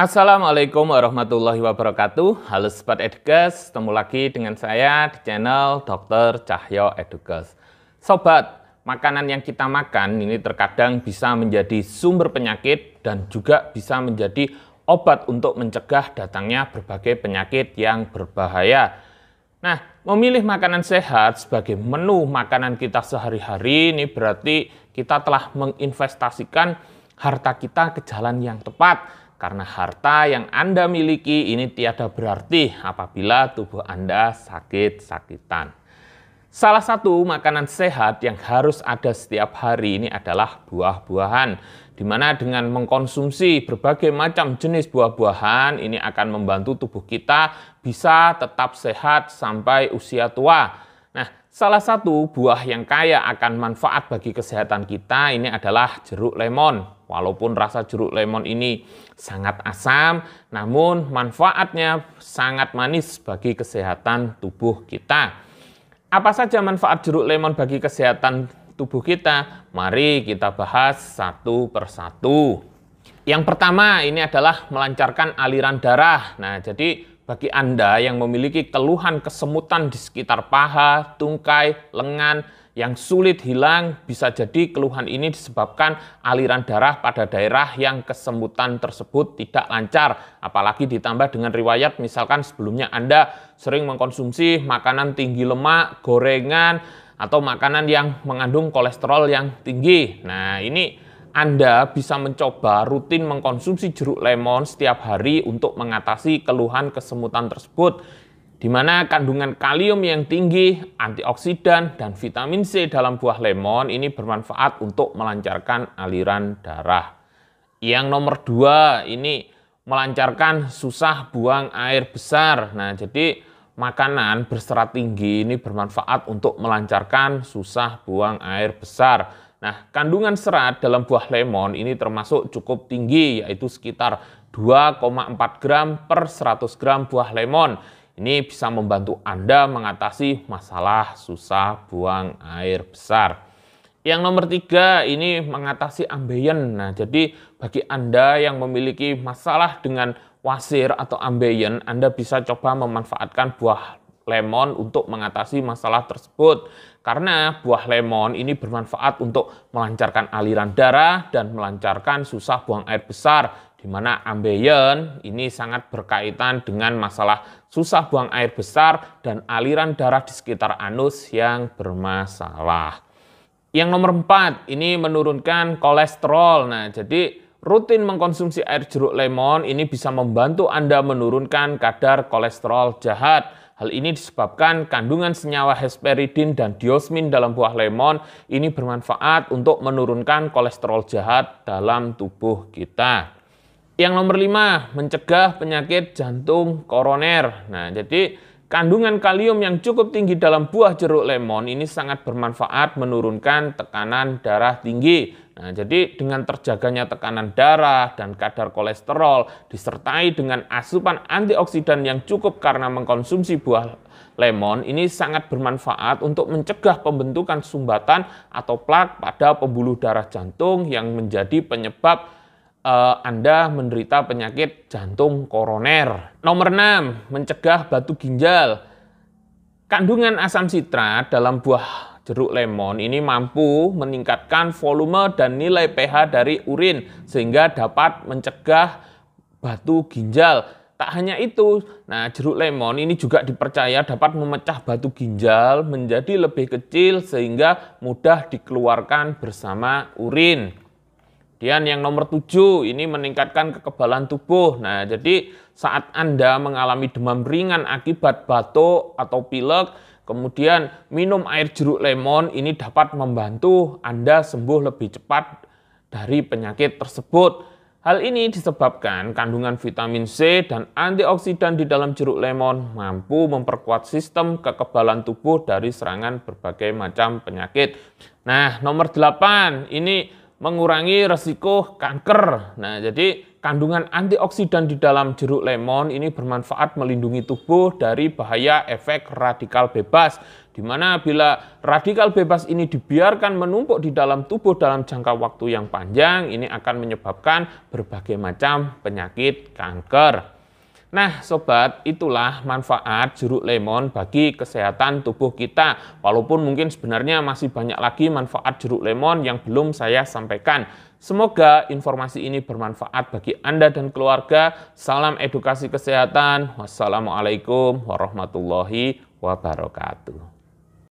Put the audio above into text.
Assalamualaikum warahmatullahi wabarakatuh. Halo Sobat Edukes, ketemu lagi dengan saya di channel Dr. Cahyo Edukes. Sobat, makanan yang kita makan ini terkadang bisa menjadi sumber penyakit dan juga bisa menjadi obat untuk mencegah datangnya berbagai penyakit yang berbahaya. Nah, memilih makanan sehat sebagai menu makanan kita sehari-hari ini berarti kita telah menginvestasikan harta kita ke jalan yang tepat karena harta yang Anda miliki ini tiada berarti apabila tubuh Anda sakit-sakitan. Salah satu makanan sehat yang harus ada setiap hari ini adalah buah-buahan, di mana dengan mengkonsumsi berbagai macam jenis buah-buahan ini akan membantu tubuh kita bisa tetap sehat sampai usia tua. Nah, Salah satu buah yang kaya akan manfaat bagi kesehatan kita ini adalah jeruk lemon. Walaupun rasa jeruk lemon ini sangat asam, namun manfaatnya sangat manis bagi kesehatan tubuh kita. Apa saja manfaat jeruk lemon bagi kesehatan tubuh kita? Mari kita bahas satu persatu. Yang pertama ini adalah melancarkan aliran darah. Nah, jadi bagi Anda yang memiliki keluhan kesemutan di sekitar paha, tungkai, lengan yang sulit hilang, bisa jadi keluhan ini disebabkan aliran darah pada daerah yang kesemutan tersebut tidak lancar. Apalagi ditambah dengan riwayat misalkan sebelumnya Anda sering mengkonsumsi makanan tinggi lemak, gorengan, atau makanan yang mengandung kolesterol yang tinggi. Nah ini anda bisa mencoba rutin mengkonsumsi jeruk lemon setiap hari untuk mengatasi keluhan kesemutan tersebut, di mana kandungan kalium yang tinggi, antioksidan, dan vitamin C dalam buah lemon ini bermanfaat untuk melancarkan aliran darah. Yang nomor dua ini melancarkan susah buang air besar. Nah, jadi makanan berserat tinggi ini bermanfaat untuk melancarkan susah buang air besar. Nah, kandungan serat dalam buah lemon ini termasuk cukup tinggi, yaitu sekitar 2,4 gram per 100 gram buah lemon. Ini bisa membantu Anda mengatasi masalah susah buang air besar. Yang nomor tiga ini mengatasi ambeien. Nah, jadi bagi Anda yang memiliki masalah dengan wasir atau ambeien, Anda bisa coba memanfaatkan buah lemon untuk mengatasi masalah tersebut. Karena buah lemon ini bermanfaat untuk melancarkan aliran darah dan melancarkan susah buang air besar di mana ambeien ini sangat berkaitan dengan masalah susah buang air besar dan aliran darah di sekitar anus yang bermasalah. Yang nomor empat, ini menurunkan kolesterol. Nah, jadi rutin mengkonsumsi air jeruk lemon ini bisa membantu Anda menurunkan kadar kolesterol jahat. Hal ini disebabkan kandungan senyawa hesperidin dan diosmin dalam buah lemon ini bermanfaat untuk menurunkan kolesterol jahat dalam tubuh kita. Yang nomor lima, mencegah penyakit jantung koroner. Nah, jadi Kandungan kalium yang cukup tinggi dalam buah jeruk lemon ini sangat bermanfaat menurunkan tekanan darah tinggi. Nah, jadi dengan terjaganya tekanan darah dan kadar kolesterol disertai dengan asupan antioksidan yang cukup karena mengkonsumsi buah lemon ini sangat bermanfaat untuk mencegah pembentukan sumbatan atau plak pada pembuluh darah jantung yang menjadi penyebab uh, Anda menderita penyakit jantung koroner. Nomor 6, mencegah batu ginjal. Kandungan asam sitrat dalam buah jeruk lemon ini mampu meningkatkan volume dan nilai pH dari urin sehingga dapat mencegah batu ginjal. Tak hanya itu, nah jeruk lemon ini juga dipercaya dapat memecah batu ginjal menjadi lebih kecil sehingga mudah dikeluarkan bersama urin. Kemudian yang nomor tujuh ini meningkatkan kekebalan tubuh. Nah, jadi saat Anda mengalami demam ringan akibat batuk atau pilek, kemudian minum air jeruk lemon ini dapat membantu Anda sembuh lebih cepat dari penyakit tersebut. Hal ini disebabkan kandungan vitamin C dan antioksidan di dalam jeruk lemon mampu memperkuat sistem kekebalan tubuh dari serangan berbagai macam penyakit. Nah, nomor delapan ini mengurangi resiko kanker. Nah, jadi kandungan antioksidan di dalam jeruk lemon ini bermanfaat melindungi tubuh dari bahaya efek radikal bebas. Di mana bila radikal bebas ini dibiarkan menumpuk di dalam tubuh dalam jangka waktu yang panjang, ini akan menyebabkan berbagai macam penyakit kanker. Nah, sobat, itulah manfaat jeruk lemon bagi kesehatan tubuh kita. Walaupun mungkin sebenarnya masih banyak lagi manfaat jeruk lemon yang belum saya sampaikan. Semoga informasi ini bermanfaat bagi Anda dan keluarga. Salam edukasi kesehatan. Wassalamualaikum warahmatullahi wabarakatuh.